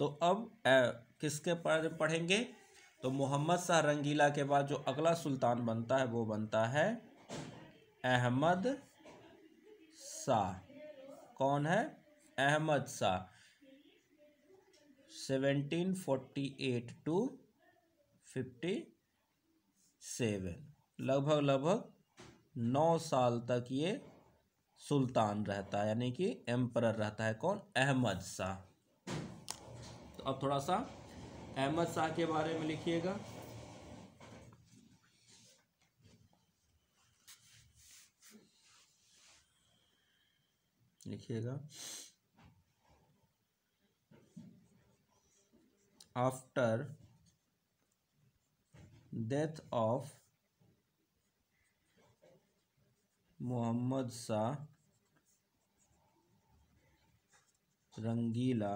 तो अब ए, किसके पर पढ़ेंगे तो मोहम्मद शाह रंगीला के बाद जो अगला सुल्तान बनता है वो बनता है अहमद शाह कौन है अहमद शाह 1748 टू 57 लगभग लगभग नौ साल तक ये सुल्तान रहता है यानी कि एम्पर रहता है कौन अहमद शाह तो अब थोड़ा सा अहमद शाह के बारे में लिखिएगा लिखिएगा after death of Mohammad Shah Rangila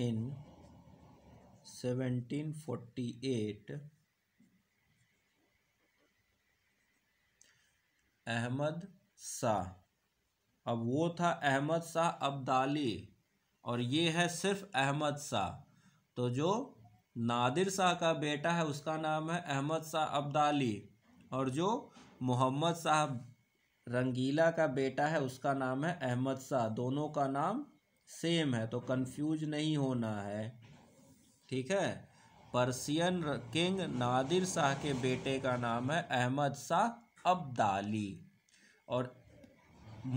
in 1748 Ahmad Shah अब वो था अहमद शाह अब्दाली और ये है सिर्फ अहमद शाह तो जो नादिर शाह का बेटा है उसका नाम है अहमद शाह अब्दाली और जो मोहम्मद शाह रंगीला का बेटा है उसका नाम है अहमद शाह दोनों का नाम सेम है तो कंफ्यूज नहीं होना है ठीक है पर्सियन किंग नादिर शाह के बेटे का नाम है अहमद शाह अब्दाली और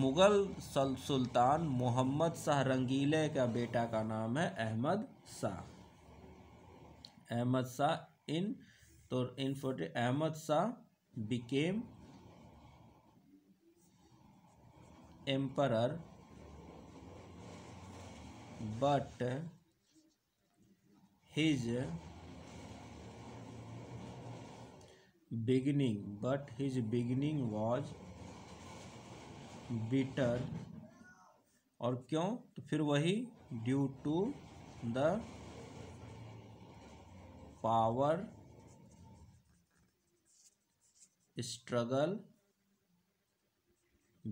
मुग़ल सुल्तान मोहम्मद शाह रंगीले का बेटा का नाम है अहमद शाह अहमद शाह इन तो in forty Ahmad Shah became emperor but his beginning but his beginning was bitter और क्यों तो फिर वही due to the power struggle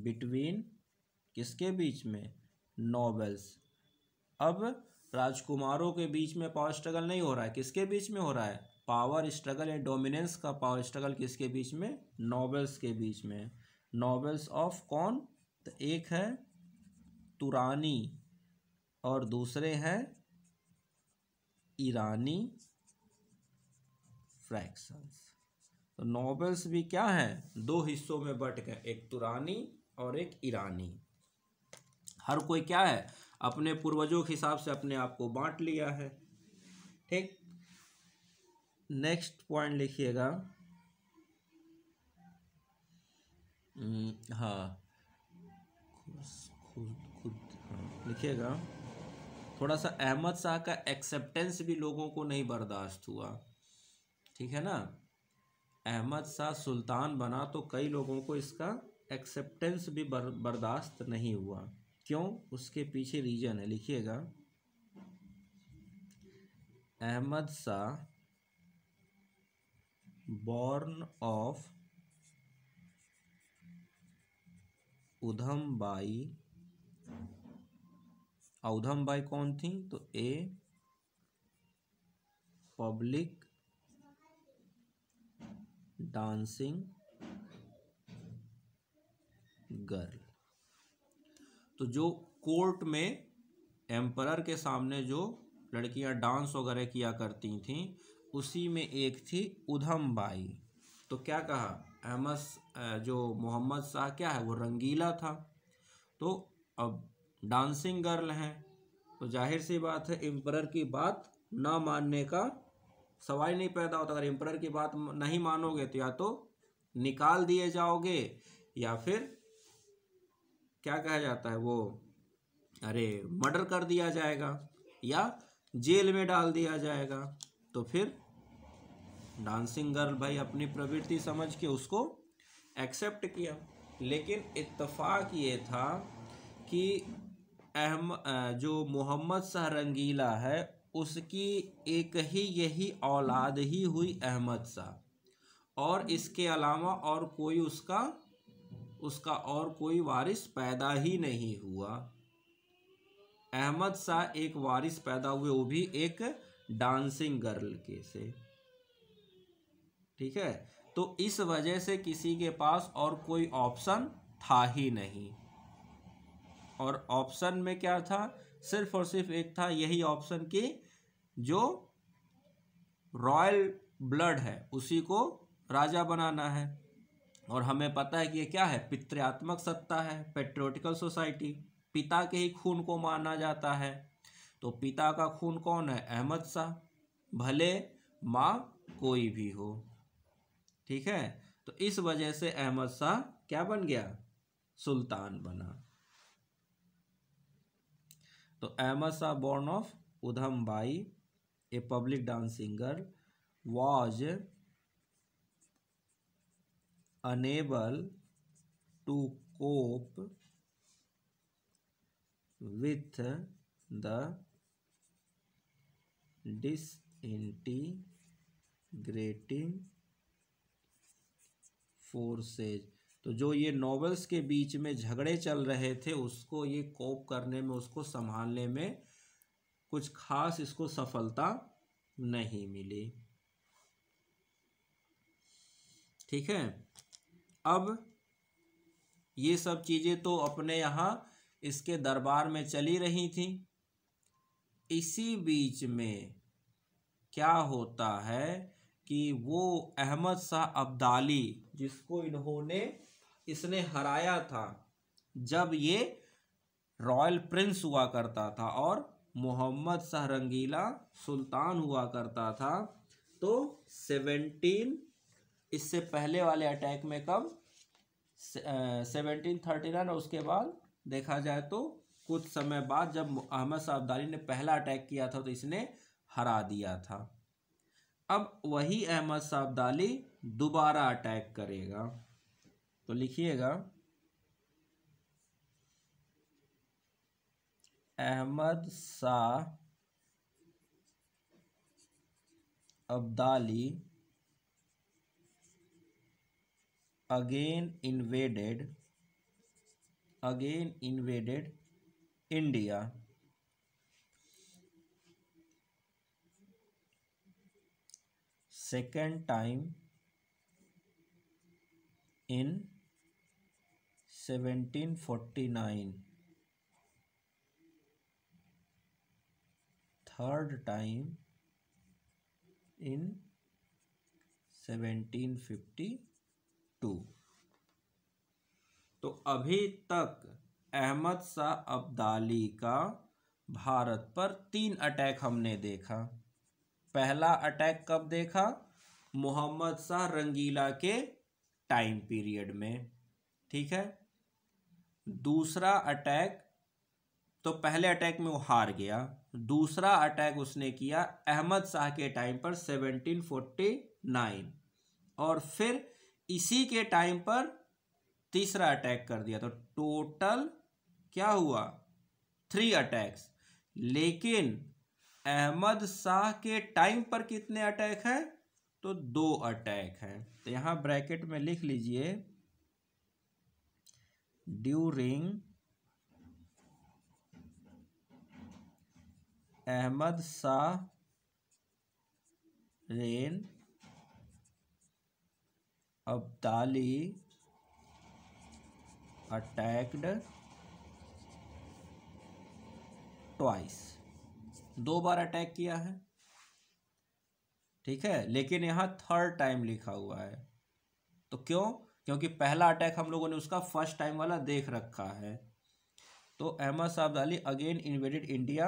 between किसके बीच में नॉवेल्स अब राजकुमारों के बीच में पावर स्ट्रगल नहीं हो रहा है किसके बीच में हो रहा है पावर स्ट्रगल या डोमिनेंस का पावर स्ट्रगल किसके बीच में नॉवेल्स के बीच में नॉवेल्स ऑफ कौन तो एक है तुरानी और दूसरे हैं ईरानी फ्रैक्शंस तो नॉवेल्स भी क्या हैं दो हिस्सों में बट गए एक तुरानी और एक ईरानी हर कोई क्या है अपने पूर्वजों के हिसाब से अपने आप को बांट लिया है ठीक नेक्स्ट पॉइंट लिखिएगा हम्म, हाँ खुद खुद हाँ लिखिएगा थोड़ा सा अहमद शाह का एक्सेप्टेंस भी लोगों को नहीं बर्दाश्त हुआ ठीक है ना अहमद शाह सुल्तान बना तो कई लोगों को इसका एक्सेप्टेंस भी बर, बर्दाश्त नहीं हुआ क्यों उसके पीछे रीजन है लिखिएगा अहमद शाह बॉर्न ऑफ उधम बाई उधम बाई कौन थी तो ए पब्लिक डांसिंग गर्ल तो जो कोर्ट में एम्परर के सामने जो लड़कियां डांस वगैरह किया करती थीं उसी में एक थी उधम बाई तो क्या कहा अहमद जो मोहम्मद शाह क्या है वो रंगीला था तो अब डांसिंग गर्ल हैं तो जाहिर सी बात है एम्परर की बात ना मानने का सवाल नहीं पैदा होता अगर एम्परर की बात नहीं मानोगे तो या तो निकाल दिए जाओगे या फिर क्या कहा जाता है वो अरे मर्डर कर दिया जाएगा या जेल में डाल दिया जाएगा तो फिर डांसिंग गर्ल भाई अपनी प्रवृत्ति समझ के उसको एक्सेप्ट किया लेकिन इतफाक़ ये था कि अहम जो मोहम्मद शाह रंगीला है उसकी एक ही यही औलाद ही हुई अहमद शाह और इसके अलावा और कोई उसका उसका और कोई वारिस पैदा ही नहीं हुआ अहमद शाह एक वारिस पैदा हुए वो भी एक डांसिंग गर्ल के से ठीक है तो इस वजह से किसी के पास और कोई ऑप्शन था ही नहीं और ऑप्शन में क्या था सिर्फ और सिर्फ एक था यही ऑप्शन कि जो रॉयल ब्लड है उसी को राजा बनाना है और हमें पता है कि ये क्या है पितृत्मक सत्ता है पेट्रियोटिकल सोसाइटी पिता के ही खून को माना जाता है तो पिता का खून कौन है अहमद शाह भले माँ कोई भी हो ठीक है तो इस वजह से अहमद शाह क्या बन गया सुल्तान बना तो Ahmad Shah born of Udham Bai a public dance singer was to cope with the disintegrating forces तो जो ये नॉवेल्स के बीच में झगड़े चल रहे थे उसको ये कोप करने में उसको संभालने में कुछ खास इसको सफलता नहीं मिली ठीक है अब ये सब चीज़ें तो अपने यहाँ इसके दरबार में चली रही थी इसी बीच में क्या होता है कि वो अहमद शाह अब्दाली जिसको इन्होंने इसने हराया था जब ये रॉयल प्रिंस हुआ करता था और मोहम्मद शाह रंगीला सुल्तान हुआ करता था तो सेवेंटीन इससे पहले वाले अटैक में कब सेवनटीन थर्टी नाइन और उसके बाद देखा जाए तो कुछ समय बाद जब अहमद साहबदारी ने पहला अटैक किया था तो इसने हरा दिया था अब वही अहमद साहबदाली दोबारा अटैक करेगा तो लिखिएगा Ahmad Shah Abdali again invaded again invaded India second time in 1749 third time in 1750 two तो अभी तक अहमद शाह अब्दाली का भारत पर तीन अटैक हमने देखा पहला अटैक कब देखा मोहम्मद शाह रंगीला के टाइम पीरियड में ठीक है दूसरा अटैक तो पहले अटैक में वो हार गया दूसरा अटैक उसने किया अहमद शाह के टाइम पर 1749 और फिर इसी के टाइम पर तीसरा अटैक कर दिया तो टोटल क्या हुआ थ्री अटैक्स लेकिन अहमद शाह के टाइम पर कितने अटैक है तो दो अटैक है तो यहां ब्रैकेट में लिख लीजिए during Ahmad Shah reign Abdali attacked twice दो बार अटैक किया है ठीक है लेकिन यहाँ थर्ड टाइम लिखा हुआ है तो क्यों क्योंकि पहला अटैक हम लोगों ने उसका फर्स्ट टाइम वाला देख रखा है तो अहमद साहब अली अगेन इन्वेडेड इंडिया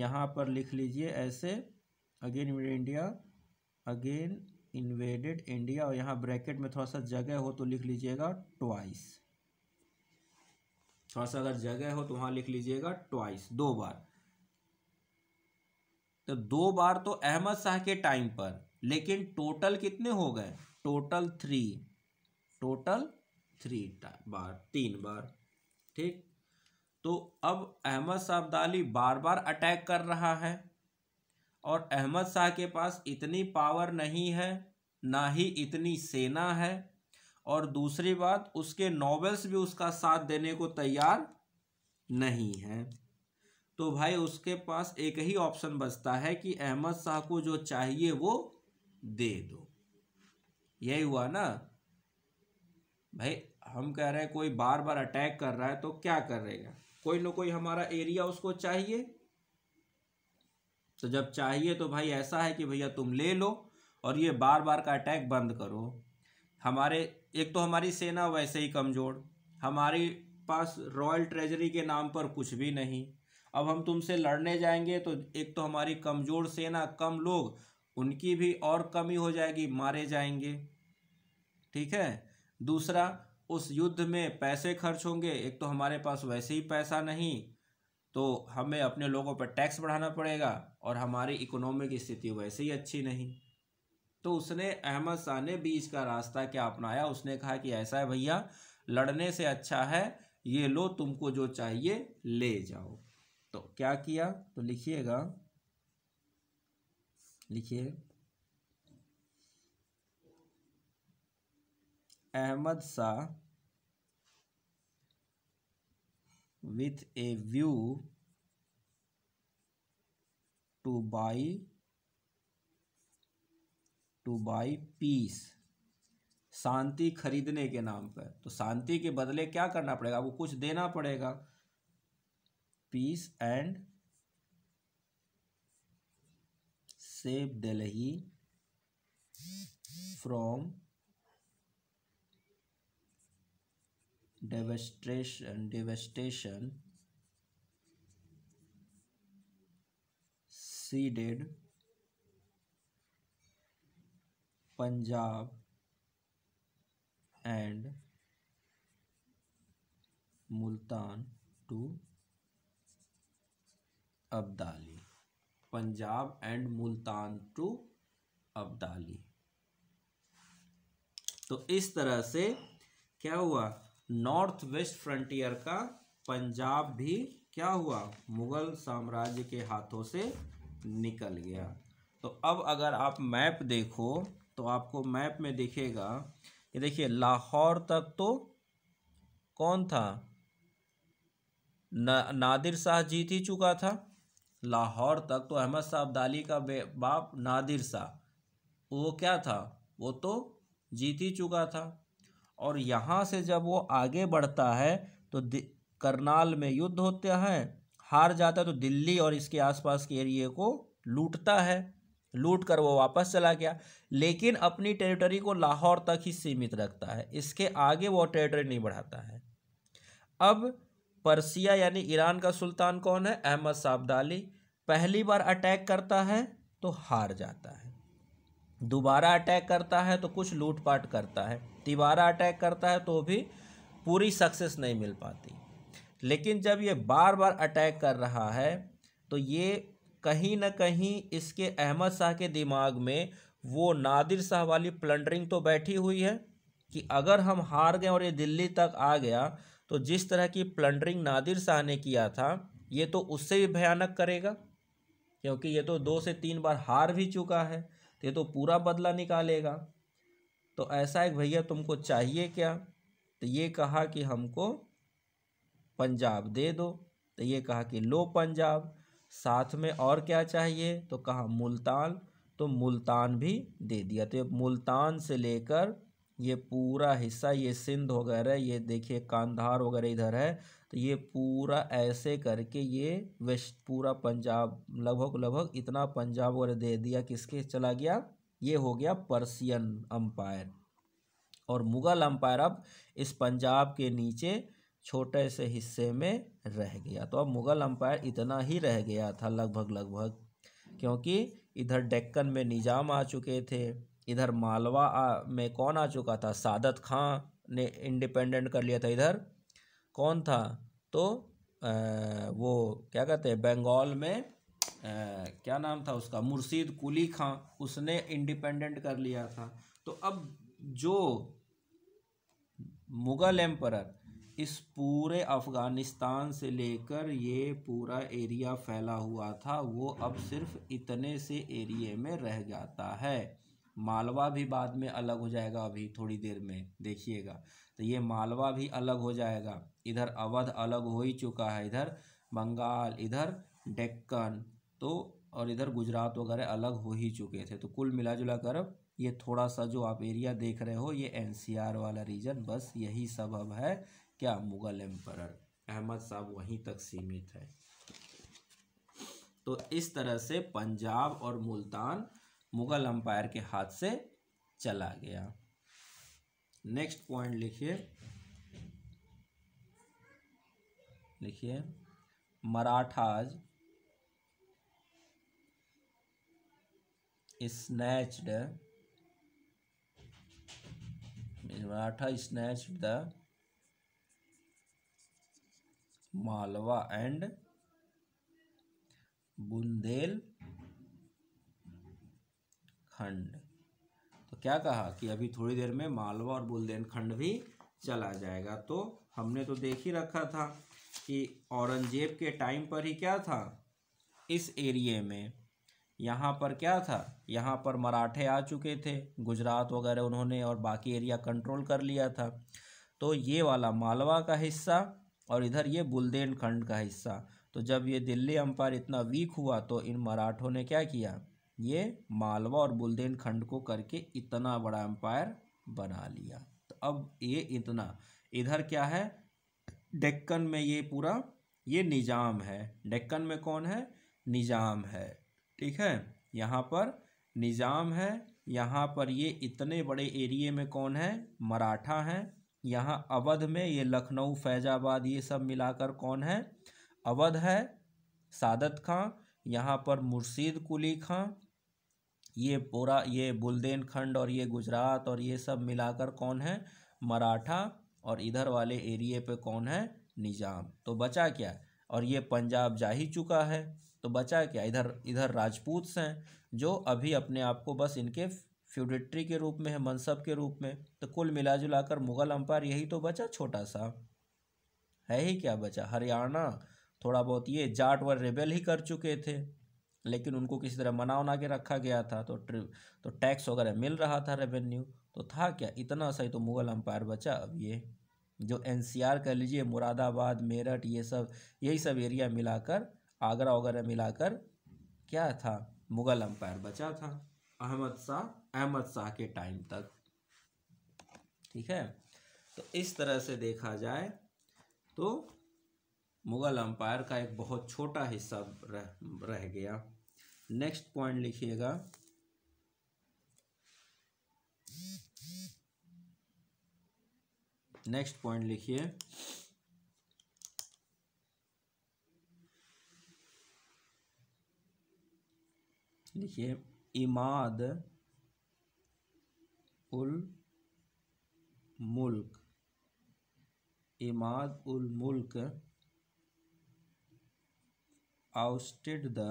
यहाँ पर लिख लीजिए ऐसे again invaded India again invaded India और यहाँ ब्रैकेट में थोड़ा सा जगह हो तो लिख लीजिएगा ट्वाइस थोड़ा सा अगर जगह हो तो वहाँ लिख लीजिएगा ट्वाइस दो बार तो दो बार तो अहमद शाह के टाइम पर लेकिन टोटल कितने हो गए टोटल थ्री टोटल थ्री बार तीन बार ठीक तो अब अहमद शाह अब्दाली बार बार अटैक कर रहा है और अहमद शाह के पास इतनी पावर नहीं है ना ही इतनी सेना है और दूसरी बात उसके नॉवेल्स भी उसका साथ देने को तैयार नहीं है तो भाई उसके पास एक ही ऑप्शन बचता है कि अहमद शाह को जो चाहिए वो दे दो यही हुआ ना भाई हम कह रहे हैं कोई बार बार अटैक कर रहा है तो क्या करेगा कोई ना कोई हमारा एरिया उसको चाहिए तो जब चाहिए तो भाई ऐसा है कि भैया तुम ले लो और ये बार बार का अटैक बंद करो हमारे एक तो हमारी सेना वैसे ही कमज़ोर हमारी पास रॉयल ट्रेजरी के नाम पर कुछ भी नहीं अब हम तुमसे लड़ने जाएंगे तो एक तो हमारी कमज़ोर सेना कम लोग उनकी भी और कमी हो जाएगी मारे जाएंगे ठीक है दूसरा उस युद्ध में पैसे खर्च होंगे एक तो हमारे पास वैसे ही पैसा नहीं तो हमें अपने लोगों पर टैक्स बढ़ाना पड़ेगा और हमारी इकोनॉमिक स्थिति वैसे ही अच्छी नहीं तो उसने अहमद शाह ने बीच का रास्ता क्या अपनाया उसने कहा कि ऐसा है भैया लड़ने से अच्छा है ये लो तुमको जो चाहिए ले जाओ तो क्या किया तो लिखिएगा लिखिए Ahmad Shah with a view to buy to buy peace शांति खरीदने के नाम पर तो शांति के बदले क्या करना पड़ेगा आपको कुछ देना पड़ेगा peace and save Delhi from devastation devastation ceded Punjab and Multan to Abdali Punjab and Multan to Abdali तो इस तरह से क्या हुआ नॉर्थ वेस्ट फ्रंटियर का पंजाब भी क्या हुआ मुगल साम्राज्य के हाथों से निकल गया तो अब अगर आप मैप देखो तो आपको मैप में दिखेगा कि देखिए लाहौर तक तो कौन था ना, नादिर शाह जीत ही चुका था लाहौर तक तो अहमद शाह अब्दाली का बाप नादिर शाह वो क्या था वो तो जीत ही चुका था और यहाँ से जब वो आगे बढ़ता है तो करनाल में युद्ध होता है हार जाता तो दिल्ली और इसके आसपास के एरिए को लूटता है लूट कर वो वापस चला गया लेकिन अपनी टेरिटरी को लाहौर तक ही सीमित रखता है इसके आगे वो टेरिटरी नहीं बढ़ाता है अब पर्सिया यानी ईरान का सुल्तान कौन है अहमद साबदाली पहली बार अटैक करता है तो हार जाता है दोबारा अटैक करता है तो कुछ लूटपाट करता है तिबारा अटैक करता है तो भी पूरी सक्सेस नहीं मिल पाती लेकिन जब ये बार बार अटैक कर रहा है तो ये कहीं ना कहीं इसके अहमद शाह के दिमाग में वो नादिर शाह वाली प्लंडरिंग तो बैठी हुई है कि अगर हम हार गए और ये दिल्ली तक आ गया तो जिस तरह की प्लंडरिंग नादिर शाह ने किया था ये तो उससे भी भयानक करेगा क्योंकि ये तो दो से तीन बार हार भी चुका है तो ये तो पूरा बदला निकालेगा तो ऐसा एक भैया तुमको चाहिए क्या तो ये कहा कि हमको पंजाब दे दो तो ये कहा कि लो पंजाब साथ में और क्या चाहिए तो कहा मुल्तान तो मुल्तान भी दे दिया तो ये मुल्तान से लेकर ये पूरा हिस्सा ये सिंध वगैरह ये देखिए कांधार वगैरह इधर है तो ये पूरा ऐसे करके ये वेस्ट पूरा पंजाब लगभग लगभग इतना पंजाब वगैरह दे दिया किसके चला गया ये हो गया पर्सियन अम्पायर और मुग़ल अम्पायर अब इस पंजाब के नीचे छोटे से हिस्से में रह गया तो अब मुग़ल अम्पायर इतना ही रह गया था लगभग लगभग क्योंकि इधर डेक्कन में निज़ाम आ चुके थे इधर मालवा आ, में कौन आ चुका था सादत खां ने इंडिपेंडेंट कर लिया था इधर कौन था तो आ, वो क्या कहते हैं बंगाल में आ, क्या नाम था उसका मुर्शीद कुली खां उसने इंडिपेंडेंट कर लिया था तो अब जो मुग़ल एम्पर इस पूरे अफ़गानिस्तान से लेकर ये पूरा एरिया फैला हुआ था वो अब सिर्फ इतने से एरिए में रह जाता है मालवा भी बाद में अलग हो जाएगा अभी थोड़ी देर में देखिएगा तो ये मालवा भी अलग हो जाएगा इधर अवध अलग हो ही चुका है इधर बंगाल इधर डेक्कन तो और इधर गुजरात वगैरह अलग हो ही चुके थे तो कुल मिला जुला कर ये थोड़ा सा जो आप एरिया देख रहे हो ये एनसीआर वाला रीजन बस यही सब अब है क्या मुगल एम्परर अहमद साहब वहीं तक सीमित है तो इस तरह से पंजाब और मुल्तान मुगल अंपायर के हाथ से चला गया नेक्स्ट पॉइंट लिखिए लिखिए Marathas snatched Maratha snatched the Malwa and Bundelkhand तो क्या कहा कि अभी थोड़ी देर में मालवा और बुंदेलखंड भी चला जाएगा तो हमने तो देख ही रखा था कि औरंगजेब के टाइम पर ही क्या था इस एरिए में यहाँ पर क्या था यहाँ पर मराठे आ चुके थे गुजरात वगैरह उन्होंने और बाकी एरिया कंट्रोल कर लिया था तो ये वाला मालवा का हिस्सा और इधर ये बुलदेनखंड का हिस्सा तो जब ये दिल्ली अंपायर इतना वीक हुआ तो इन मराठों ने क्या किया ये मालवा और बुलदेनखंड को करके इतना बड़ा अंपायर बना लिया तो अब ये इतना इधर क्या है डेक्कन में ये पूरा ये निज़ाम है डेक्कन में कौन है निज़ाम है ठीक है यहाँ पर निज़ाम है यहाँ पर ये इतने बड़े एरिए में कौन है मराठा हैं यहाँ अवध में ये लखनऊ फैजाबाद ये सब मिलाकर कौन है अवध है सादत खां यहाँ पर मुर्शीद कुली खां ये पूरा ये बुलदेनखंड और ये गुजरात और ये सब मिलाकर कौन है मराठा और इधर वाले एरिए पे कौन है निज़ाम तो बचा क्या और ये पंजाब जा ही चुका है तो बचा क्या इधर इधर राजपूत हैं जो अभी अपने आप को बस इनके फ्यूडिट्री के रूप में है मनसब के रूप में तो कुल मिला जुला कर मुग़ल अम्पायर यही तो बचा छोटा सा है ही क्या बचा हरियाणा थोड़ा बहुत ये जाट व रेबेल ही कर चुके थे लेकिन उनको किसी तरह मना उना के रखा गया था तो ट्रि तो टैक्स वगैरह मिल रहा था रेवेन्यू तो था क्या इतना सही तो मुग़ल अम्पायर बचा अब ये जो एन कर लीजिए मुरादाबाद मेरठ ये सब यही सब एरिया मिलाकर आगरा वगैरह मिलाकर क्या था मुग़ल अम्पायर बचा था अहमद शाह अहमद शाह के टाइम तक ठीक है तो इस तरह से देखा जाए तो मुगल अंपायर का एक बहुत छोटा हिस्सा रह, रह गया नेक्स्ट पॉइंट लिखिएगा नेक्स्ट पॉइंट लिखिए लिखिए इमाद उल मुल्क इमाद उल मुल्क आउस्टेड द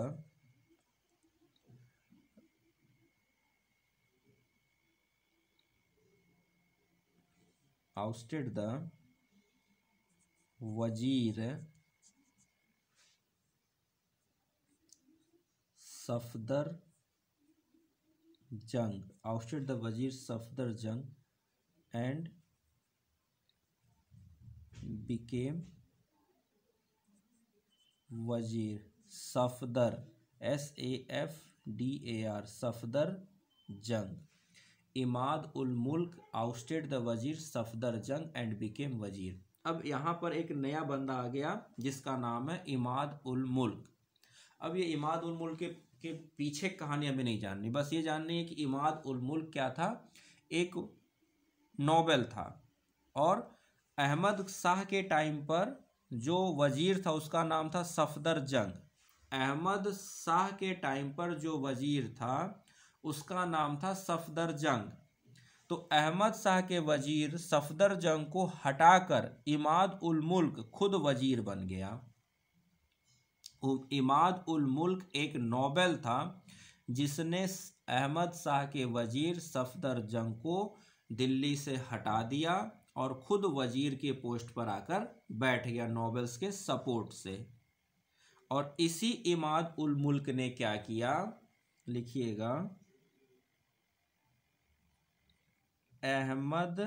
आउस्टेड द वजीर सफदर जंग आउस्टेड द वजीर सफदर जंग एंड बिकेम वजीर Safdar S A F D A R Safdar Jang Imad उल मुल्क आउस्टेड द वजीर सफदर जंग एंड बिकेम वजीर अब यहाँ पर एक नया बंदा आ गया जिसका नाम है इमाद उल मुल्क अब ये इमाद उल मुल्क के के पीछे कहानी हमें नहीं जाननी बस ये जाननी है कि इमाद उल मुल्क क्या था एक नोबेल था और अहमद शाह के टाइम पर जो वज़ीर था उसका नाम था सफदर जंग अहमद शाह के टाइम पर जो वज़ीर था उसका नाम था सफदर जंग तो अहमद शाह के वज़ीर सफदर जंग को हटाकर इमाद उल मुल्क खुद वज़ीर बन गया इमाद उल मुल्क एक नोबेल था जिसने अहमद शाह के वजीर सफदर जंग को दिल्ली से हटा दिया और खुद वजीर के पोस्ट पर आकर बैठ गया नोबेल्स के सपोर्ट से और इसी इमाद उल मुल्क ने क्या किया लिखिएगा Ahmad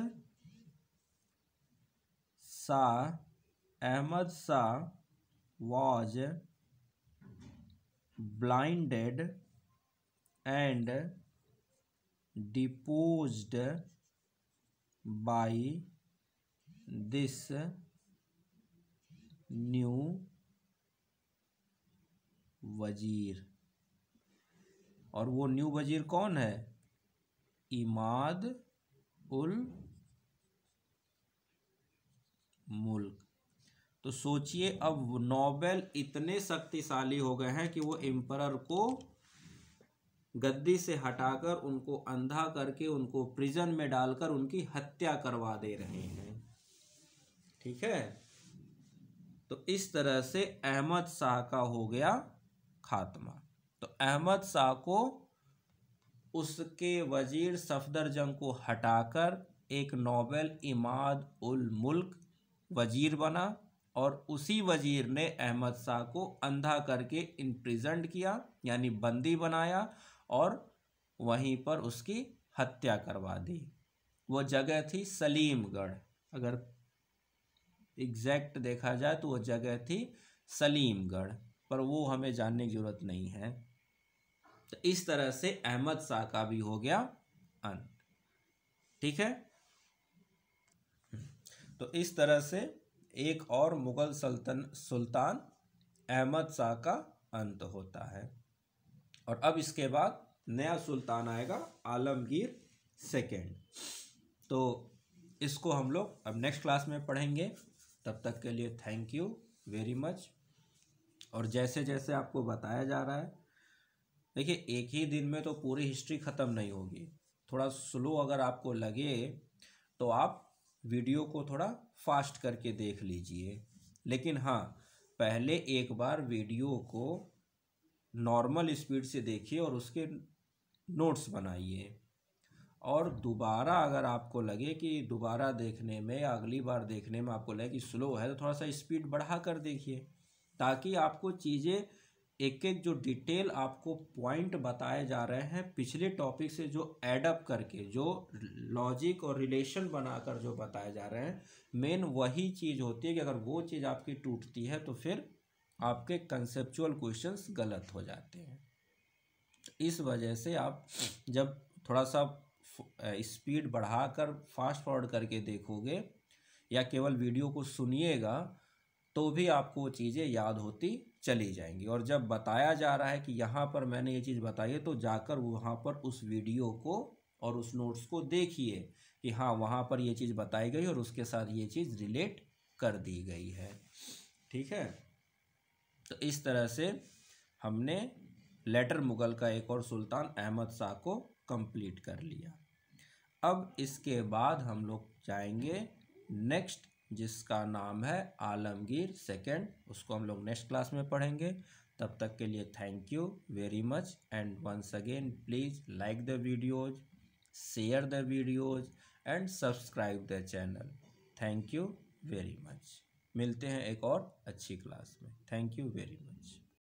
Shah Ahmad Shah was blinded and deposed by this new वजीर और वो न्यू वजीर कौन है इमाद उल मुल्क तो सोचिए अब नोबेल इतने शक्तिशाली हो गए हैं कि वो एम्परर को गद्दी से हटाकर उनको अंधा करके उनको प्रिजन में डालकर उनकी हत्या करवा दे रहे हैं ठीक है तो इस तरह से अहमद शाह का हो गया खात्मा तो अहमद शाह को उसके वजीर सफदर जंग को हटाकर एक नोबेल इमाद उल मुल्क वजीर बना और उसी वजीर ने अहमद शाह को अंधा करके इम्प्रिजेंट किया यानी बंदी बनाया और वहीं पर उसकी हत्या करवा दी वो जगह थी सलीमगढ़ अगर एग्जैक्ट देखा जाए तो वो जगह थी सलीमगढ़ पर वो हमें जानने की ज़रूरत नहीं है तो इस तरह से अहमद शाह का भी हो गया अंत ठीक है तो इस तरह से एक और मुग़ल सल्तन सुल्तान अहमद शाह का अंत होता है और अब इसके बाद नया सुल्तान आएगा आलमगीर सेकेंड तो इसको हम लोग अब नेक्स्ट क्लास में पढ़ेंगे तब तक के लिए थैंक यू वेरी मच और जैसे जैसे आपको बताया जा रहा है देखिए एक ही दिन में तो पूरी हिस्ट्री ख़त्म नहीं होगी थोड़ा स्लो अगर आपको लगे तो आप वीडियो को थोड़ा फास्ट करके देख लीजिए लेकिन हाँ पहले एक बार वीडियो को नॉर्मल स्पीड से देखिए और उसके नोट्स बनाइए और दोबारा अगर आपको लगे कि दोबारा देखने में अगली बार देखने में आपको लगे कि स्लो है तो थोड़ा सा स्पीड बढ़ा कर देखिए ताकि आपको चीज़ें एक एक जो डिटेल आपको पॉइंट बताए जा रहे हैं पिछले टॉपिक से जो एडअप करके जो लॉजिक और रिलेशन बनाकर जो बताए जा रहे हैं मेन वही चीज़ होती है कि अगर वो चीज़ आपकी टूटती है तो फिर आपके कंसेप्चुअल क्वेश्चंस गलत हो जाते हैं इस वजह से आप जब थोड़ा सा स्पीड बढ़ाकर फास्ट फॉरवर्ड करके देखोगे या केवल वीडियो को सुनिएगा तो भी आपको वो चीज़ें याद होती चली जाएंगी और जब बताया जा रहा है कि यहाँ पर मैंने ये चीज़ बताई है तो जाकर वहाँ पर उस वीडियो को और उस नोट्स को देखिए कि हाँ वहाँ पर ये चीज़ बताई गई और उसके साथ ये चीज़ रिलेट कर दी गई है ठीक है तो इस तरह से हमने लेटर मुग़ल का एक और सुल्तान अहमद शाह को कंप्लीट कर लिया अब इसके बाद हम लोग जाएंगे नेक्स्ट जिसका नाम है आलमगीर सेकेंड उसको हम लोग नेक्स्ट क्लास में पढ़ेंगे तब तक के लिए thank you very much and once again please like the videos share the videos and subscribe the channel thank you very much मिलते हैं एक और अच्छी क्लास में थैंक यू वेरी मच